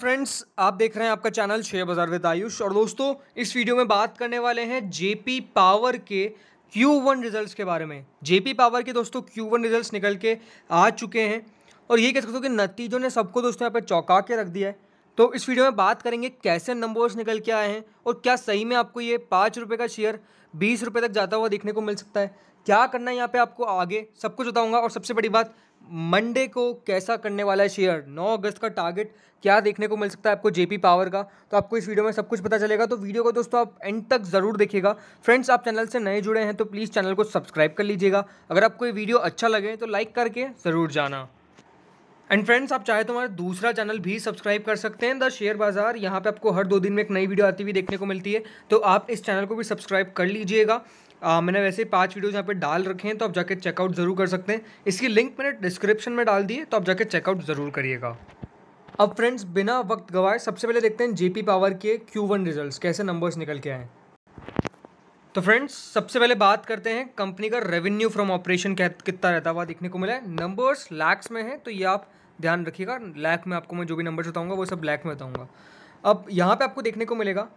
friends तो आप देख रहे हैं आपका channel share Bazaar with Ayush और दोस्तों इस वीडियो में बात करने वाले हैं जेपी पावर के Q1 रिजल्ट के बारे में जेपी पावर के दोस्तों Q1 रिजल्ट निकल के आ चुके हैं और ये कह सकते हो कि नतीजों ने सबको दोस्तों यहाँ पर चौंका के रख दिया है तो इस वीडियो में बात करेंगे कैसे नंबर्स निकल के आए हैं और क्या सही में आपको ये पाँच रुपये का शेयर बीस रुपये तक जाता हुआ देखने को मिल सकता है क्या करना है यहाँ पे आपको आगे सब कुछ बताऊंगा और सबसे बड़ी बात मंडे को कैसा करने वाला है शेयर 9 अगस्त का टारगेट क्या देखने को मिल सकता है आपको जेपी पावर का तो आपको इस वीडियो में सब कुछ पता चलेगा तो वीडियो को दोस्तों आप एंड तक ज़रूर देखिएगा फ्रेंड्स आप चैनल से नए जुड़े हैं तो प्लीज़ चैनल को सब्सक्राइब कर लीजिएगा अगर आपको ये वीडियो अच्छा लगे तो लाइक करके ज़रूर जाना एंड फ्रेंड्स आप चाहे तो हमारा दूसरा चैनल भी सब्सक्राइब कर सकते हैं द शेयर बाज़ार यहाँ पे आपको हर दो दिन में एक नई वीडियो आती हुई देखने को मिलती है तो आप इस चैनल को भी सब्सक्राइब कर लीजिएगा आ, मैंने वैसे पांच वीडियोज़ यहाँ पे डाल रखे हैं तो आप जाके चेकआउट ज़रूर कर सकते हैं इसकी लिंक मैंने डिस्क्रिप्शन में डाल दी है तो आप जाके चेकआउट ज़रूर करिएगा अब फ्रेंड्स बिना वक्त गवाए सबसे पहले देखते हैं जेपी पावर के क्यू वन रिजल्ट कैसे नंबर्स निकल के आए तो फ्रेंड्स सबसे पहले बात करते हैं कंपनी का रेवेन्यू फ्रॉम ऑपरेशन कितना रहता हुआ देखने को मिला है नंबर्स लैक्स में है तो ये आप ध्यान रखिएगा लैक में आपको मैं जो भी नंबर्स बताऊंगा वो सब लैक में बताऊंगा अब यहाँ पे आपको देखने को मिलेगा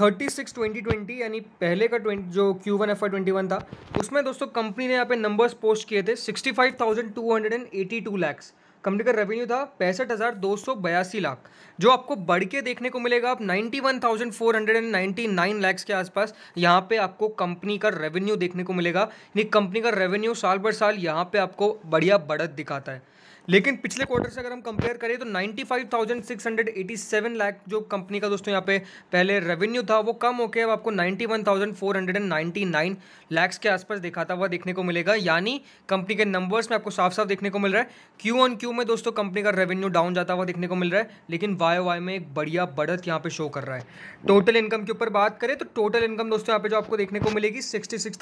थर्टी सिक्स ट्वेंटी ट्वेंटी यानी पहले का ट्वेंटी जो Q one F Y twenty one था उसमें दोस्तों कंपनी ने यहाँ पे नंबर्स पोस्ट किए थे sixty five thousand two hundred and eighty two lakhs company का रेवेन्यू था पैंसठ हज़ार दो सौ बयासी लाख जो आपको बढ़ के देखने को मिलेगा आप ninety one thousand four hundred and ninety nine lakhs के आसपास यहाँ पे आपको कंपनी का रेवेन्यू देखने को मिलेगा यानी कंपनी का रेवेन्यू साल पर साल यहाँ पे आपको बढ़िया बढ़त दिखाता है लेकिन पिछले क्वार्टर से अगर हम कंपेयर करें तो 95,687 लाख जो कंपनी का दोस्तों यहाँ पे पहले रेवेन्यू था वो कम होकर अब आपको 91,499 लाख के आसपास दिखाता हुआ देखने को मिलेगा यानी कंपनी के नंबर्स में आपको साफ साफ देखने को मिल रहा है क्यू ऑन क्यू में दोस्तों कंपनी का रेवेन्यू डाउन जाता हुआ देखने को मिल रहा है लेकिन वाई वाई में एक बढ़िया बढ़त यहाँ पे शो कर रहा है टोटल इनकम के ऊपर बात करें तो टोटल इनकम दोस्तों यहाँ पे जो आपको देखने को मिलेगी सिक्सटी सिक्स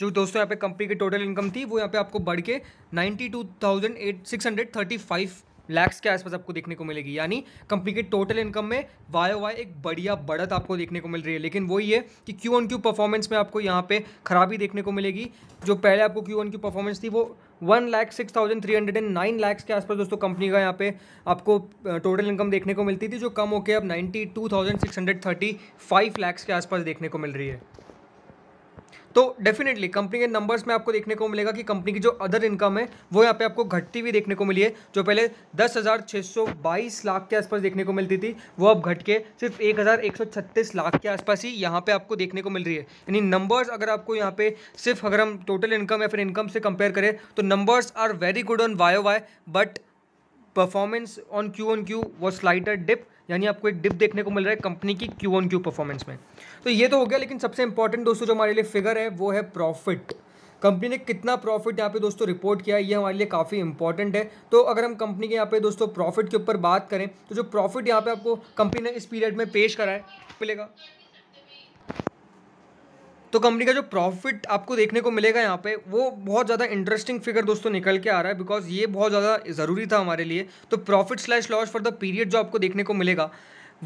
जो दोस्तों यहाँ पे कंपनी की टोटल इनकम थी वो यहाँ पे आपको बढ़ के 92 thousand eight six hundred thirty five lakhs के आसपास आपको देखने को मिलेगी यानी कंपनी के टोटल इनकम में वाई वाई एक बढ़िया बढ़त आपको देखने को मिल रही है लेकिन वो ये कि क्यू ऑन क्यू परफॉर्मेंस में आपको यहाँ पे खराबी देखने को मिलेगी जो पहले आपको क्यू ऑन क्यू परफॉर्मेंस थी वो one lakh six thousand three hundred and nine lakhs के आसपास दोस्तों कंपनी का यहाँ पे आपको टोटल इनकम देखने को मिलती थी जो कम होकर अब ninety two thousand six hundred thirty five lakhs के आसपास देखने को मिल रही है तो डेफिनेटली कंपनी के नंबर्स में आपको देखने को मिलेगा कि कंपनी की जो अदर इनकम है वो यहाँ पे आपको घटती हुई देखने को मिली है जो पहले दस हज़ार छः सौ बाईस लाख के आसपास देखने को मिलती थी वो अब घट के सिर्फ एक हज़ार एक सौ छत्तीस लाख के आसपास ही यहाँ पे आपको देखने को मिल रही है यानी नंबर्स अगर आपको यहाँ पे सिर्फ अगर हम टोटल इनकम या फिर इनकम से कंपेयर करें तो numbers are very good on Y Y but performance on Q on Q was slighter dip यानी आपको एक डिप देखने को मिल रहा है कंपनी की क्यू ऑन क्यू परफॉर्मेंस में तो ये तो हो गया लेकिन सबसे इंपॉर्टेंट दोस्तों जो हमारे लिए फिगर है वो है प्रॉफिट कंपनी ने कितना प्रॉफिट यहाँ पे दोस्तों रिपोर्ट किया है ये हमारे लिए काफ़ी इंपॉर्टेंट है तो अगर हम कंपनी के यहाँ पे दोस्तों प्रॉफिट के ऊपर बात करें तो जो प्रॉफिट यहाँ पे आपको कंपनी ने इस पीरियड में पेश करा है मिलेगा तो कंपनी का जो प्रॉफिट आपको देखने को मिलेगा यहाँ पे वो बहुत ज़्यादा इंटरेस्टिंग फिगर दोस्तों निकल के आ रहा है बिकॉज ये बहुत ज़्यादा ज़रूरी था हमारे लिए तो profit slash loss for the period जो आपको देखने को मिलेगा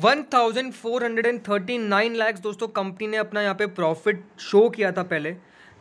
one thousand four hundred and thirty nine lakhs दोस्तों कंपनी ने अपना यहाँ पे प्रॉफिट शो किया था पहले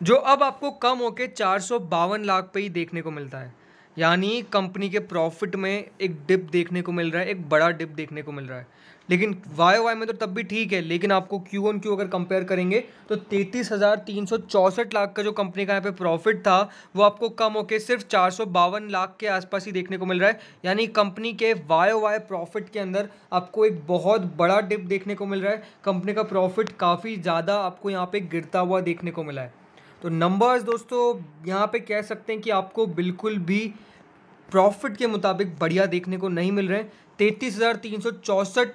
जो अब आपको कम होके चार सौ बावन लाख पे ही देखने को मिलता है यानी कंपनी के प्रॉफिट में एक डिप देखने को मिल रहा है एक बड़ा डिप देखने को मिल रहा है लेकिन वाई वाई में तो तब भी ठीक है लेकिन आपको क्यू ऑन क्यू अगर कंपेयर करेंगे तो तैंतीस हज़ार तीन सौ चौंसठ लाख का जो कंपनी का यहाँ पे प्रॉफिट था वो आपको कम होके सिर्फ चार सौ बावन लाख के आसपास ही देखने को मिल रहा है यानी कंपनी के वाई वाई प्रॉफिट के अंदर आपको एक बहुत बड़ा डिप देखने को मिल रहा है कंपनी का प्रॉफिट काफ़ी ज़्यादा आपको यहाँ पर गिरता हुआ देखने को मिला है तो नंबर्स दोस्तों यहाँ पर कह सकते हैं कि आपको बिल्कुल भी प्रॉफिट के मुताबिक बढ़िया देखने को नहीं मिल रहे हैं तैंतीस हज़ार तीन सौ चौंसठ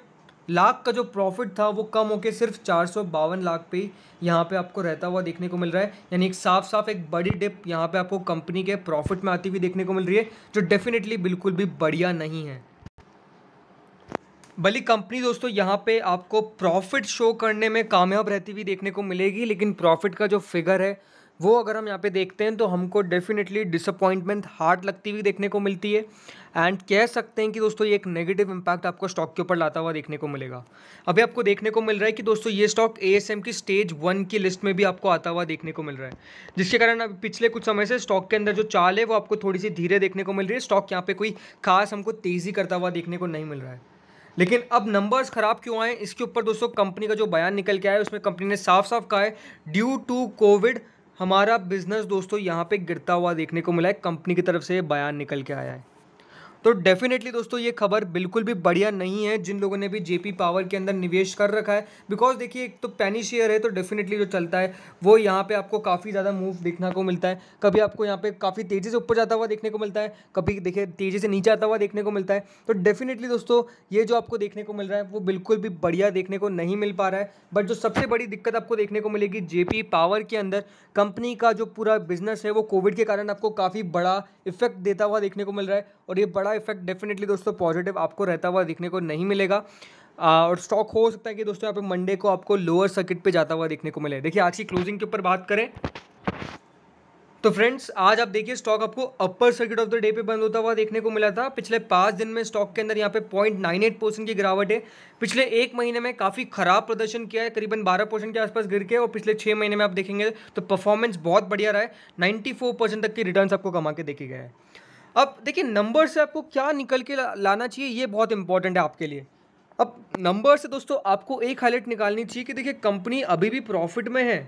लाख का जो प्रॉफिट था वो कम होके सिर्फ चार सौ बावन लाख पे यहाँ पे आपको रहता हुआ देखने को मिल रहा है यानी एक साफ साफ एक बड़ी डिप यहाँ पे आपको कंपनी के प्रॉफिट में आती हुई देखने को मिल रही है जो डेफिनेटली बिल्कुल भी बढ़िया नहीं है भली कंपनी दोस्तों यहाँ पे आपको प्रॉफिट शो करने में कामयाब रहती हुई देखने को मिलेगी लेकिन प्रॉफिट का जो फिगर है वो अगर हम यहाँ पे देखते हैं तो हमको डेफिनेटली डिसअपॉइंटमेंट हार्ड लगती हुई देखने को मिलती है एंड कह सकते हैं कि दोस्तों ये एक नेगेटिव इम्पैक्ट आपको स्टॉक के ऊपर लाता हुआ देखने को मिलेगा अभी आपको देखने को मिल रहा है कि दोस्तों ये स्टॉक ए की स्टेज वन की लिस्ट में भी आपको आता हुआ देखने को मिल रहा है जिसके कारण अब पिछले कुछ समय से स्टॉक के अंदर जो चाल है वो आपको थोड़ी सी धीरे देखने को मिल रही है स्टॉक यहाँ पर कोई खास हमको तेज़ी करता हुआ देखने को नहीं मिल रहा है लेकिन अब नंबर्स खराब क्यों आए इसके ऊपर दोस्तों कंपनी का जो बयान निकल के आया है उसमें कंपनी ने साफ साफ कहा है ड्यू टू कोविड हमारा बिज़नेस दोस्तों यहाँ पे गिरता हुआ देखने को मिला है कंपनी की तरफ से बयान निकल के आया है तो डेफिनेटली दोस्तों ये खबर बिल्कुल भी बढ़िया नहीं है जिन लोगों ने भी जेपी पावर के अंदर निवेश कर रखा है बिकॉज देखिए एक तो पैनी शेयर है तो डेफिनेटली जो चलता है वो यहाँ पे आपको काफ़ी ज़्यादा मूव देखने को मिलता है कभी आपको यहाँ पे काफ़ी तेज़ी से ऊपर जाता हुआ देखने को मिलता है कभी देखिए तेज़ी से नीचे आता हुआ देखने को मिलता है तो डेफिनेटली दोस्तों ये जो आपको देखने को मिल रहा है वो बिल्कुल भी बढ़िया देखने को नहीं मिल पा रहा है बट जो सबसे बड़ी दिक्कत आपको देखने को मिलेगी जेपी पावर के अंदर कंपनी का जो पूरा बिजनेस है वो कोविड के कारण आपको काफ़ी बड़ा इफेक्ट देता हुआ देखने को मिल रहा है और ये बड़ा बड़ा इफेक्ट डेफिनेटली दोस्तों पॉजिटिव आपको रहता हुआ दिखने को नहीं मिलेगा और स्टॉक हो सकता है कि दोस्तों यहाँ पे मंडे को आपको लोअर सर्किट पे जाता हुआ देखने को मिले देखिए आज की क्लोजिंग के ऊपर बात करें तो फ्रेंड्स आज आप देखिए स्टॉक आपको upper circuit of the day पे बंद होता हुआ देखने को मिला था पिछले पाँच दिन में स्टॉक के अंदर यहाँ पे पॉइंट नाइन एट परसेंट की गिरावट है पिछले एक महीने में काफ़ी ख़राब प्रदर्शन किया है करीबन बारह परसेंट के आसपास गिर के और पिछले छः महीने में आप देखेंगे तो परफॉर्मेंस बहुत बढ़िया रहा है नाइन्टी तक की रिटर्न आपको कमा के देखे गए हैं अब देखिए नंबर से आपको क्या निकल के लाना चाहिए ये बहुत इंपॉर्टेंट है आपके लिए अब नंबर से दोस्तों आपको एक हाईलाइट निकालनी चाहिए कि देखिए कंपनी अभी भी प्रॉफिट में है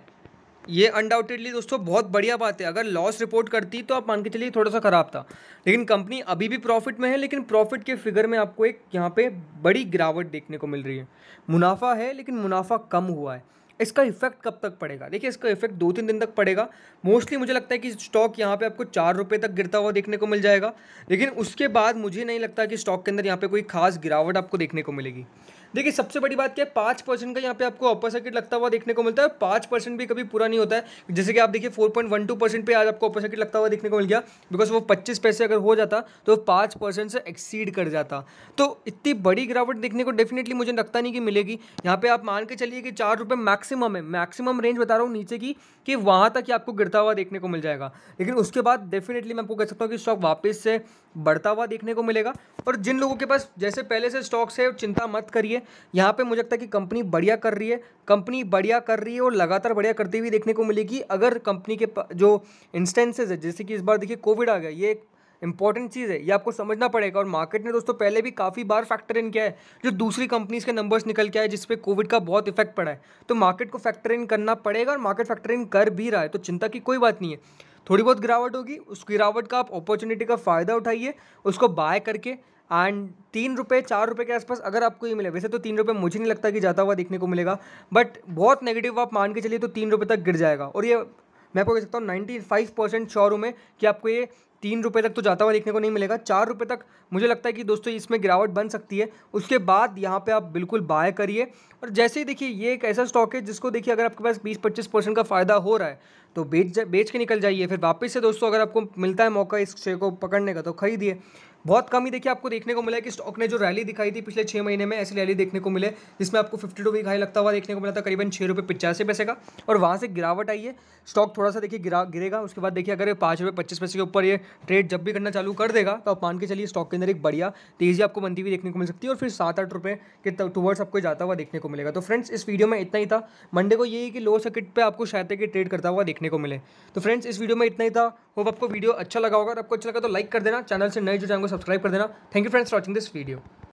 ये अनडाउटेडली दोस्तों बहुत बढ़िया बात है अगर लॉस रिपोर्ट करती तो आप मान के चलिए थोड़ा सा ख़राब था लेकिन कंपनी अभी भी प्रॉफिट में है लेकिन प्रॉफिट के फिगर में आपको एक यहाँ पे बड़ी गिरावट देखने को मिल रही है मुनाफा है लेकिन मुनाफा कम हुआ है इसका इफेक्ट कब तक पड़ेगा देखिए इसका इफेक्ट दो तीन दिन तक पड़ेगा मोस्टली मुझे लगता है कि स्टॉक यहाँ पे आपको चार रुपये तक गिरता हुआ देखने को मिल जाएगा लेकिन उसके बाद मुझे नहीं लगता कि स्टॉक के अंदर यहाँ पे कोई खास गिरावट आपको देखने को मिलेगी देखिए सबसे बड़ी बात क्या है पाँच परसेंट का यहाँ पे आपको अपर सर्किट लगता हुआ देखने को मिलता है पाँच परसेंट भी कभी पूरा नहीं होता है जैसे कि आप देखिए four point one two percent पर आज आपको अपर सर्किट लगता हुआ देखने को मिल गया बिकॉज वो पच्चीस पैसे अगर हो जाता तो पाँच परसेंट से एक्सीड कर जाता तो इतनी बड़ी गिरावट देखने को डेफिनेटली मुझे लगता नहीं कि मिलेगी यहाँ पे आप मान के चलिए कि चार रुपये मैक्सिमम है मैक्सिमम रेंज बता रहा हूँ नीचे की कि वहाँ तक ही आपको गिरता हुआ देखने को मिल जाएगा लेकिन उसके बाद डेफिनेटली मैं आपको कह सकता हूँ कि स्टॉक वापस से बढ़ता हुआ देखने को मिलेगा और जिन लोगों के पास जैसे पहले से स्टॉक्स है चिंता मत करिए यहाँ पर मुझे लगता है कि कंपनी बढ़िया कर रही है कंपनी बढ़िया कर रही है और लगातार बढ़िया करती हुई देखने को मिलेगी अगर कंपनी के जो इंस्टेंसेज है जैसे कि इस बार देखिए कोविड आ गया ये एक इंपॉर्टेंट चीज़ है ये आपको समझना पड़ेगा और मार्केट ने दोस्तों पहले भी काफ़ी बार फैक्टर इन किया है जो दूसरी कंपनीज के नंबर्स निकल के आए जिस पर कोविड का बहुत इफेक्ट पड़ा है तो मार्केट को फैक्टर इन करना पड़ेगा और मार्केट फैक्टर इन कर भी रहा है तो चिंता की कोई बात नहीं है थोड़ी बहुत गिरावट होगी उस गिरावट का आप अपॉर्चुनिटी का फ़ायदा उठाइए उसको बाय करके एंड तीन रुपये चार रुपये के आसपास अगर आपको ये मिले वैसे तो तीन रुपये मुझे नहीं लगता कि जाता हुआ देखने को मिलेगा बट बहुत नेगेटिव आप मान के चलिए तो तीन रुपये तक गिर जाएगा और ये मैं आपको कह सकता हूँ नाइन्टी फाइव परसेंट श्योर हूँ मैं कि आपको ये तीन रुपये तक तो जाता हुआ देखने को नहीं मिलेगा चार रुपये तक मुझे लगता है कि दोस्तों इसमें गिरावट बन सकती है उसके बाद यहाँ पे आप बिल्कुल बाय करिए और जैसे ही देखिए ये एक ऐसा स्टॉक है जिसको देखिए अगर आपके पास बीस पच्चीस परसेंट का फ़ायदा हो रहा है तो बेच जा बेच के निकल जाइए फिर वापस से दोस्तों अगर आपको मिलता है मौका इस शेयर को पकड़ने का तो खरीदिए बहुत कम ही देखिए आपको देखने को मिला कि स्टॉक ने जो रैली दिखाई थी पिछले छः महीने में ऐसी रैली देखने को मिले जिसमें आपको फिफ्टी टू हाई लगता हुआ देखने को मिला था करीबन छः रुपये पचासी पैसे का और वहाँ से गिरावट आई है स्टॉक थोड़ा सा देखिए गिरा गिरेगा उसके बाद देखिए अगर ये पाँच रुपये पच्चीस पैसे के ऊपर ये ट्रेड जब भी करना चालू कर देगा तो आप मान के चलिए स्टॉक के अंदर एक बढ़िया तेज़ी आपको बनती हुई देखने को मिल सकती है और फिर सात आठ रुपये के टूवर्ड्स आपको जाता हुआ देखने को मिलेगा तो फ्रेंड्स इस वीडियो में इतना ही था मंडे को यही कि लोअर सर्किट पर आपको शायद कि ट्रेड करता हुआ देखने को मिले तो फ्रेंड्स इस वीडियो में इतना ही था होप आपको वीडियो अच्छा लगा होगा आपको अच्छा लगा तो लाइक कर देना चैनल से नए जो चैनल सब्सक्राइब कर देना thank you friends watching this video